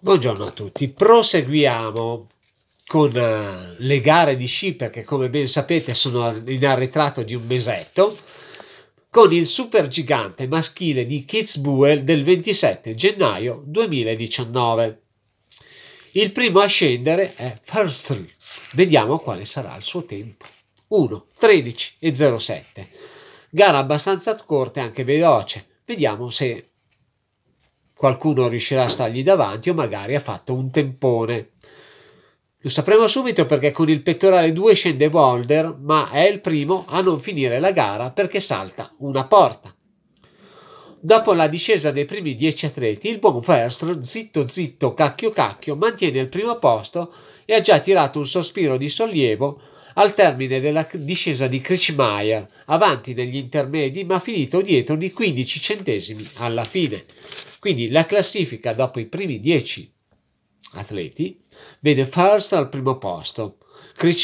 Buongiorno a tutti, proseguiamo con eh, le gare di sci perché come ben sapete sono in arretrato di un mesetto con il supergigante maschile di Kitzbühel del 27 gennaio 2019. Il primo a scendere è Firstl, vediamo quale sarà il suo tempo. 1, 13 e 07. Gara abbastanza corta e anche veloce, vediamo se qualcuno riuscirà a stargli davanti o magari ha fatto un tempone. Lo sapremo subito perché con il pettorale 2 scende Boulder, ma è il primo a non finire la gara perché salta una porta. Dopo la discesa dei primi 10 atleti, il buon First, zitto zitto, cacchio cacchio, mantiene il primo posto e ha già tirato un sospiro di sollievo al termine della discesa di Krichmeier, avanti negli intermedi ma finito dietro di 15 centesimi alla fine. Quindi la classifica dopo i primi 10 atleti vede First al primo posto,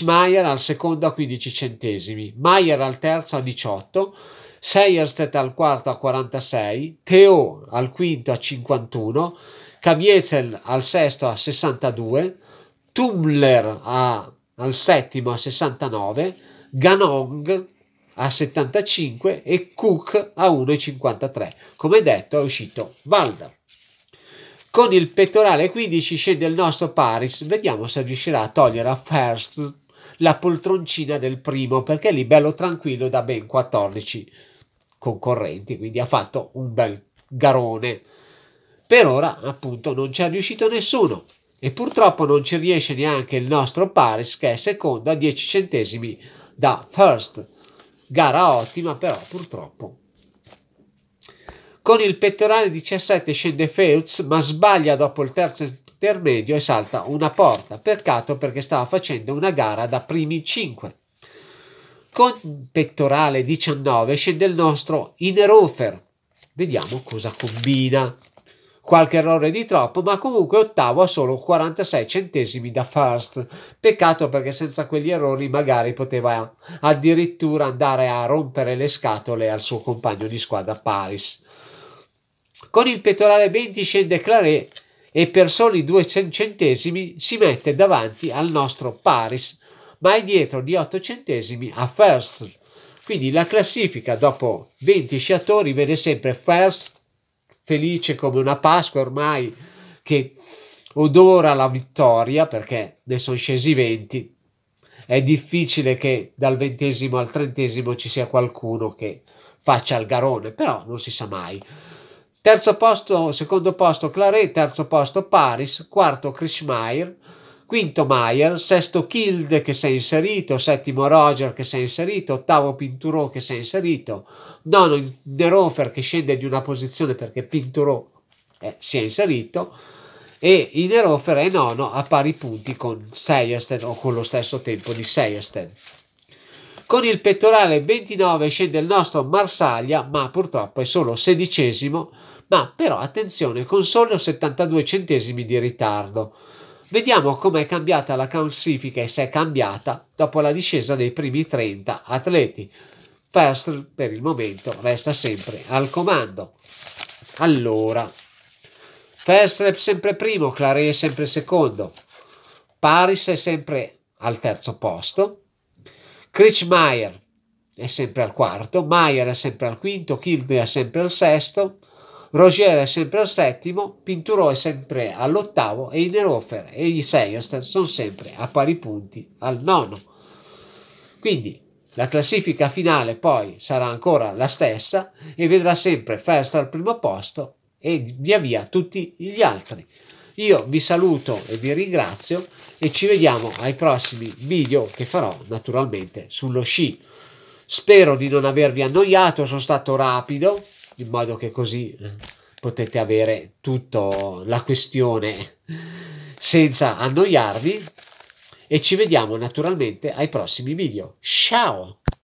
Meyer al secondo a 15 centesimi, Meyer al terzo a 18, Seierstedt al quarto a 46, Theo al quinto a 51, Caviezel al sesto a 62, Tumler a, al settimo a 69, Ganong a 75 e Cook a 1,53. Come detto è uscito Valder. Con il pettorale 15 scende il nostro Paris, vediamo se riuscirà a togliere a First la poltroncina del primo perché è lì bello tranquillo da ben 14 concorrenti, quindi ha fatto un bel garone. Per ora appunto non ci è riuscito nessuno e purtroppo non ci riesce neanche il nostro Paris che è secondo a 10 centesimi da First Gara ottima, però purtroppo. Con il pettorale 17 scende Feutz ma sbaglia dopo il terzo intermedio e salta una porta. Peccato perché stava facendo una gara da primi 5. Con pettorale 19 scende il nostro Inerofer. Vediamo cosa combina qualche errore di troppo, ma comunque ottavo a solo 46 centesimi da first. Peccato perché senza quegli errori magari poteva addirittura andare a rompere le scatole al suo compagno di squadra Paris. Con il pettorale 20 scende Claret e per soli due centesimi si mette davanti al nostro Paris, ma è dietro di 8 centesimi a First. Quindi la classifica dopo 20 sciatori vede sempre First felice come una Pasqua ormai che odora la vittoria perché ne sono scesi 20. È difficile che dal ventesimo al trentesimo ci sia qualcuno che faccia il garone, però non si sa mai. Terzo posto, secondo posto Claret, terzo posto Paris, quarto Krishmair, quinto Maier, sesto Kild che si è inserito, settimo Roger che si è inserito, ottavo Pinturò che si è inserito, nono Nerofer che scende di una posizione perché Pinturò eh, si è inserito e Inerofer è nono a pari punti con Seiested o con lo stesso tempo di Seiested. Con il pettorale 29 scende il nostro Marsaglia, ma purtroppo è solo sedicesimo, ma però attenzione con solo 72 centesimi di ritardo. Vediamo com'è cambiata la classifica e se è cambiata dopo la discesa dei primi 30 atleti. First per il momento resta sempre al comando. Allora, First sempre primo, Claret sempre secondo, Paris è sempre al terzo posto, Kretschmeier è sempre al quarto, Meyer è sempre al quinto, Kilde è sempre al sesto, Roger è sempre al settimo, Pinturò è sempre all'ottavo e i Nerofer e i Seiest sono sempre a pari punti al nono. Quindi la classifica finale poi sarà ancora la stessa e vedrà sempre Fest al primo posto e via via tutti gli altri. Io vi saluto e vi ringrazio e ci vediamo ai prossimi video che farò naturalmente sullo sci. Spero di non avervi annoiato, sono stato rapido, in modo che così eh, potete avere tutta la questione senza annoiarvi e ci vediamo naturalmente ai prossimi video. Ciao!